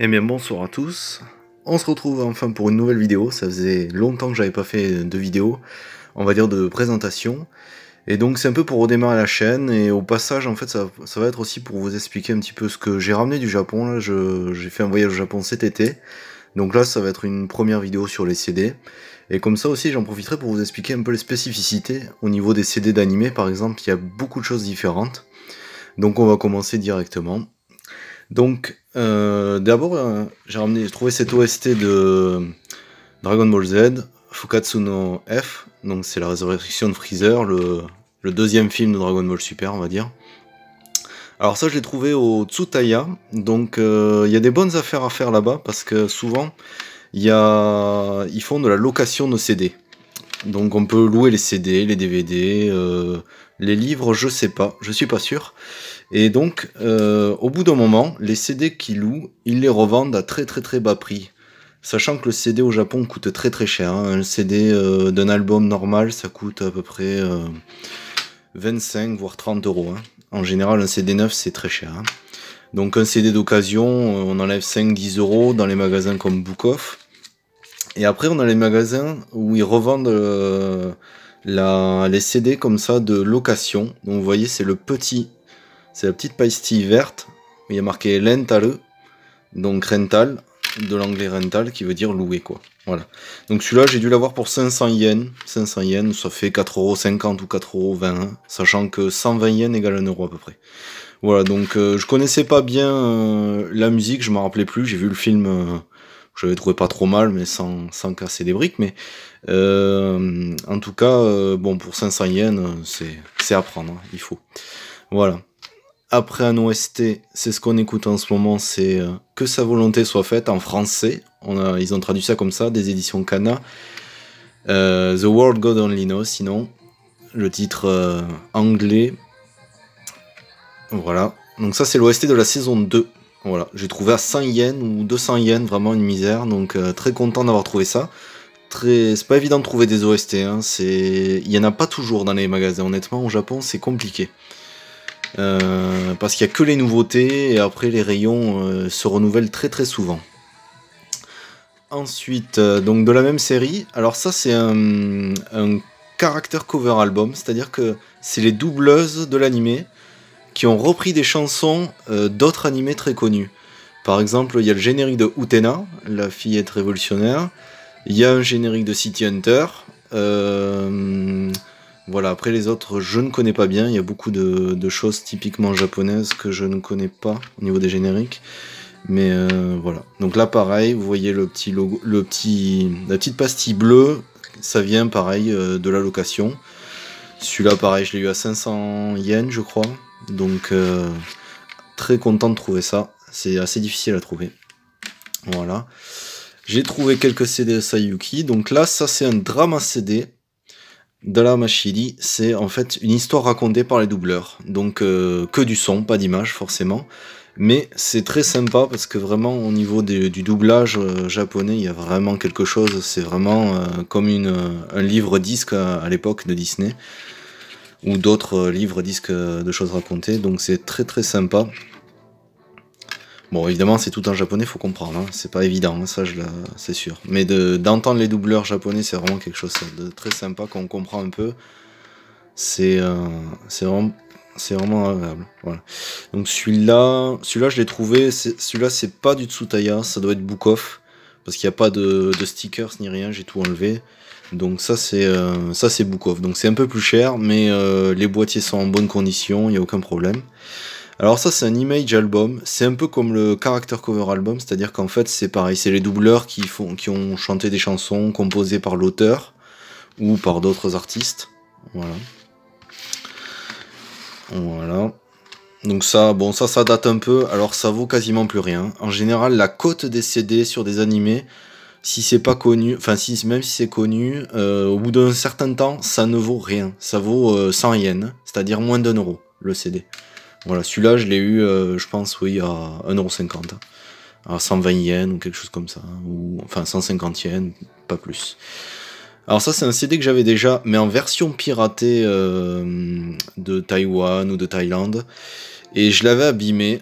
Eh bien bonsoir à tous, on se retrouve enfin pour une nouvelle vidéo, ça faisait longtemps que j'avais pas fait de vidéo, on va dire de présentation, et donc c'est un peu pour redémarrer la chaîne, et au passage en fait ça, va être aussi pour vous expliquer un petit peu ce que j'ai ramené du Japon, là j'ai fait un voyage au Japon cet été, donc là ça va être une première vidéo sur les CD, et comme ça aussi j'en profiterai pour vous expliquer un peu les spécificités au niveau des CD d'animé par exemple, il y a beaucoup de choses différentes, donc on va commencer directement. Donc, euh, d'abord, euh, j'ai ramené, trouvé cette OST de Dragon Ball Z, Fukatsu no F, donc c'est la résurrection de Freezer, le, deuxième film de Dragon Ball Super, on va dire. Alors ça, je l'ai trouvé au Tsutaya, donc euh, il y a des bonnes affaires à faire là-bas, parce que souvent, y a, ils font de la location de CD. Donc on peut louer les CD, les DVD, les livres, je sais pas, je suis pas sûr. Et donc, euh, au bout d'un moment, les CD qu'ils louent, ils les revendent à très très très bas prix. Sachant que le CD au Japon coûte très très cher. Hein. Un CD euh, d'un album normal, ça coûte à peu près 25 euh, voire 30 euros. Hein. En général, un CD neuf, c'est très cher. Hein. Donc un CD d'occasion, on enlève 5-10 euros dans les magasins comme Bookoff. Et après, on a les magasins où ils revendent la, les CD comme ça de location. Donc vous voyez, c'est le petit, c'est la petite pastille verte. Il y a marqué rental, donc rental, de l'anglais rental qui veut dire louer quoi. Voilà. Donc celui-là, j'ai dû l'avoir pour 500 yens. 500 yens, ça fait 4,50€ ou 4,20€, hein, sachant que 120 yens égale 1 euro à peu près. Voilà, donc euh, je connaissais pas bien euh, la musique, je m'en rappelais plus, j'ai vu le film euh, je l'avais trouvé pas trop mal, mais sans, casser des briques. Mais euh, en tout cas, euh, bon, pour 500 yens, c'est à prendre, hein, il faut. Voilà. Après un OST, c'est ce qu'on écoute en ce moment, c'est euh, Que sa volonté soit faite en français. On ils ont traduit ça comme ça, des éditions Cana. The World God Only Knows, sinon. Le titre anglais. Voilà. Donc ça, c'est l'OST de la saison 2 voilà, j'ai trouvé à 100 yens ou 200 yens, vraiment une misère. Donc euh, très content d'avoir trouvé ça. C'est pas évident de trouver des OST. Hein, il y en a pas toujours dans les magasins. Honnêtement, au Japon, c'est compliqué. Euh, parce qu'il n'y a que les nouveautés et après les rayons euh, se renouvellent très très souvent. Ensuite, donc de la même série. Alors ça, c'est un, un character cover album, c'est-à-dire que c'est les doubleuses de l'animé qui ont repris des chansons euh, d'autres animés très connus. Par exemple, il y a le générique de Utena, La fille révolutionnaire. Il y a un générique de City Hunter. Euh, voilà, après les autres, je ne connais pas bien. Il y a beaucoup de, choses typiquement japonaises que je ne connais pas au niveau des génériques. Mais euh, voilà. Donc là, pareil, vous voyez le petit logo, le petit, la petite pastille bleue, ça vient pareil de la location. Celui-là, pareil, je l'ai eu à 500 yens, je crois. Donc, euh, très content de trouver ça. C'est assez difficile à trouver. Voilà. J'ai trouvé quelques CD de Sayuki. Donc là, ça c'est un drama CD. Dalamashiri, c'est en fait une histoire racontée par les doubleurs. Donc euh, que du son, pas d'image forcément. Mais c'est très sympa parce que vraiment au niveau du doublage euh, japonais, il y a vraiment quelque chose. C'est vraiment comme un livre disque à l'époque de Disney ou d'autres euh, livres, disques euh, de choses racontées. Donc c'est très très sympa. Bon, évidemment, c'est tout en japonais, faut comprendre. Hein. C'est pas évident, hein, ça, c'est sûr. Mais d'entendre les doubleurs japonais, c'est vraiment quelque chose de très sympa qu'on comprend un peu. C'est euh, vraiment, vraiment agréable. Voilà. Donc celui-là, celui-là, je l'ai trouvé. Celui-là, c'est pas du Tsutaya, ça doit être Book Off. Parce qu'il n'y a pas de, stickers ni rien, j'ai tout enlevé. Donc ça c'est Book euh, ça c'est Donc c'est un peu plus cher, mais euh, les boîtiers sont en bonne condition, il n'y a aucun problème. Alors ça c'est un image album, c'est un peu comme le character cover album, c'est-à-dire qu'en fait c'est pareil, c'est les doubleurs qui ont chanté des chansons composées par l'auteur ou par d'autres artistes. Voilà. Voilà. Donc ça, bon ça ça date un peu, alors ça vaut quasiment plus rien. En général la cote des CD sur des animés, si c'est pas connu, enfin si, même si c'est connu, euh, au bout d'un certain temps, ça ne vaut rien. Ça vaut 100 euh, yens, c'est-à-dire moins d'un euro le CD. Voilà, celui-là, je l'ai eu, euh, je pense, oui, à 1,50€. À 120 yens ou quelque chose comme ça. Hein, ou, enfin, 150 yens, pas plus. Alors ça, c'est un CD que j'avais déjà, mais en version piratée de Taïwan ou de Thaïlande. Et je l'avais abîmé.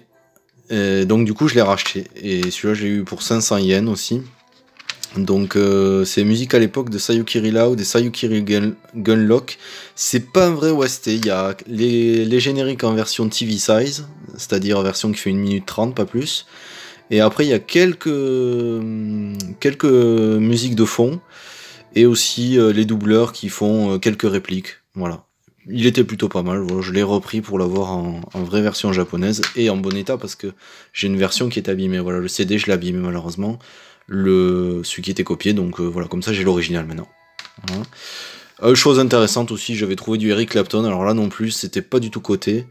donc du coup, je l'ai racheté. Et celui-là, j'ai eu pour 500 yens aussi. Donc euh, c'est musique à l'époque de Sayukiri Loud et Sayuki Gunlock. C'est pas un vrai OST, il y a les, génériques en version TV size, c'est-à-dire en version qui fait 1 minute 30, pas plus. Et après il y a quelques, hum, quelques musiques de fond et aussi euh, les doubleurs qui font euh, quelques répliques. Voilà. Il était plutôt pas mal, je l'ai repris pour l'avoir en, vraie version japonaise et en bon état parce que j'ai une version qui est abîmée. Voilà, le CD je l'ai abîmé malheureusement le, celui qui était copié. Donc euh, voilà, comme ça j'ai l'original maintenant. Euh, chose intéressante aussi, j'avais trouvé du Eric Clapton. Alors là non plus, c'était pas du tout coté.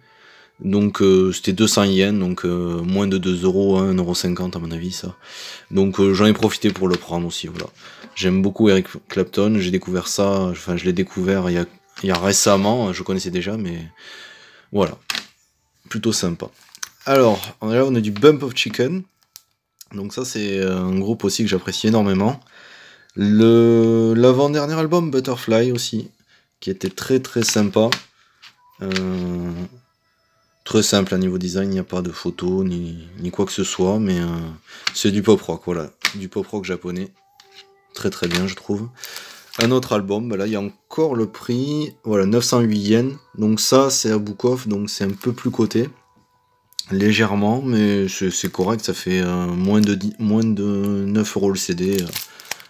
Donc euh, c'était 200 yens, donc moins de 2 euros, 1,50 à mon avis ça. Donc j'en ai profité pour le prendre aussi, voilà. J'aime beaucoup Eric Clapton, j'ai découvert ça, enfin je l'ai découvert il y, a, il y, a, récemment, je connaissais déjà, mais voilà. Plutôt sympa. Alors, là on a du Bump of Chicken. Donc ça c'est euh, un groupe aussi que j'apprécie énormément. Le l'avant-dernier album Butterfly aussi, qui était très très sympa. Euh, très simple à niveau design, il n'y a pas de photos ni, quoi que ce soit, mais euh, c'est du pop rock, voilà, du pop rock japonais. Très très bien je trouve. Un autre album, bah là il y a encore le prix, voilà 908 yens. Donc ça c'est à off donc c'est un peu plus coté légèrement, mais c'est correct, ça fait euh, moins, de 10, moins de 9 euros le CD. Euh.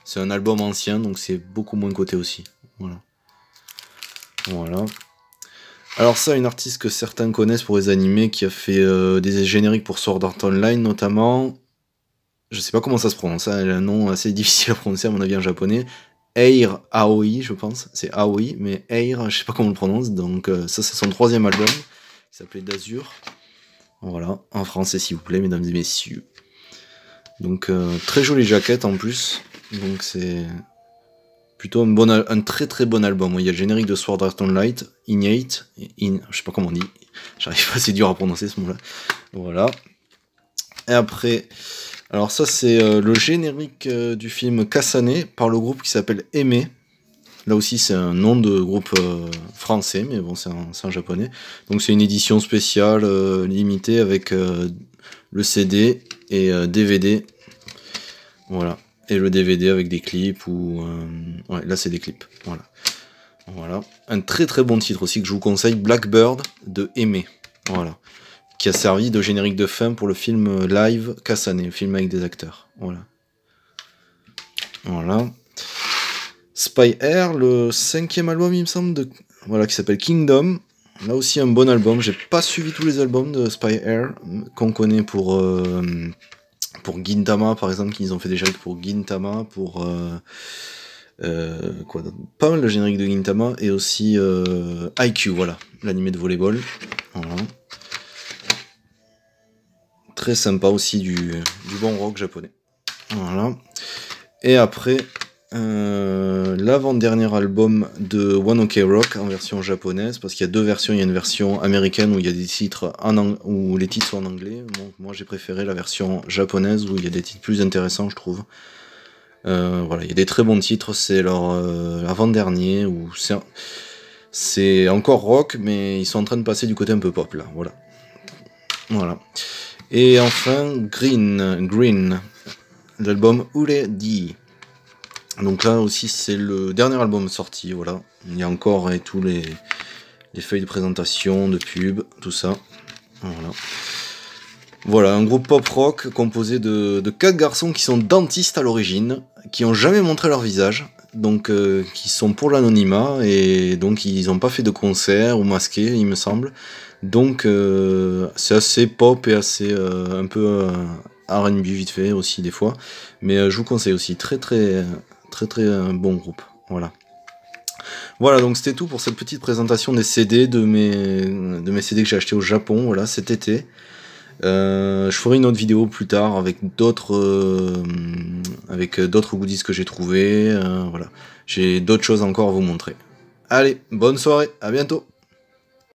C'est un album ancien, donc c'est beaucoup moins coté aussi. Voilà. Voilà. Alors ça, une artiste que certains connaissent pour les animés, qui a fait euh, des génériques pour Sword Art Online notamment. Je sais pas comment ça se prononce, hein, elle un nom assez difficile à prononcer à mon avis en japonais. Air Aoi, je pense. C'est Aoi, mais Air, je sais pas comment on le prononce. Donc ça, c'est son troisième album, qui s'appelait D'Azur. Voilà, en français s'il vous plaît, mesdames et messieurs. Donc euh, très jolie jaquette en plus. Donc c'est plutôt un, bon, un très très bon album. Il y a le générique de Sword Art Online, Ignite, in, je sais pas comment on dit, j'arrive pas, c'est dur à prononcer ce mot-là. Voilà. Et après, alors ça c'est euh, le générique euh, du film Cassané par le groupe qui s'appelle Aimé. Là aussi, c'est un nom de groupe euh, français, mais bon, c'est en, japonais. Donc, c'est une édition spéciale euh, limitée avec euh, le CD et DVD. Voilà. Et le DVD avec des clips ou. Ouais, là, c'est des clips. Voilà. Voilà. Un très très bon titre aussi que je vous conseille Blackbird de Aimé. Voilà. Qui a servi de générique de fin pour le film live Cassane, le film avec des acteurs. Voilà. Voilà. Spy Air, le cinquième album, il me semble, de... voilà, qui s'appelle Kingdom. Là aussi, un bon album. J'ai pas suivi tous les albums de Spy Air mm, qu'on connaît euh, pour, Gintama, par exemple, qu'ils ont fait déjà pour Gintama, pour. Euh, euh, quoi Pas mal le générique de Gintama et aussi IQ, voilà, l'animé de volleyball. Très sympa aussi du, du bon rock japonais. Voilà. Et après, euh, l'avant-dernier album de One OK Rock en version japonaise, parce qu'il y a deux versions. Il y a une version américaine où il y a des titres en les titres sont en anglais. moi, j'ai préféré la version japonaise où il y a des titres plus intéressants, je trouve. Euh, voilà, il y a des très bons titres. C'est leur euh, avant-dernier où c'est encore rock, mais ils sont en train de passer du côté un peu pop Voilà. Voilà. Et enfin, Green, Green, l'album les Di. Donc là aussi, c'est le dernier album sorti, voilà. Il y a encore hein, tous les, feuilles de présentation, de pub, tout ça. Voilà. Voilà, un groupe pop-rock composé de, de, quatre garçons qui sont dentistes à l'origine, qui n'ont jamais montré leur visage, donc euh, qui sont pour l'anonymat, et donc ils n'ont pas fait de concert ou masqué, il me semble. Donc euh, c'est assez pop et assez euh, un peu... R&B vite fait aussi des fois, mais je vous conseille aussi très très très très euh, bon groupe. Voilà. Voilà, donc c'était tout pour cette petite présentation des CD, de mes, de mes CD que j'ai acheté au Japon, voilà, cet été. Euh, je ferai une autre vidéo plus tard avec d'autres euh, avec d'autres goodies que j'ai trouvé. voilà, j'ai d'autres choses encore à vous montrer. Allez, bonne soirée, à bientôt.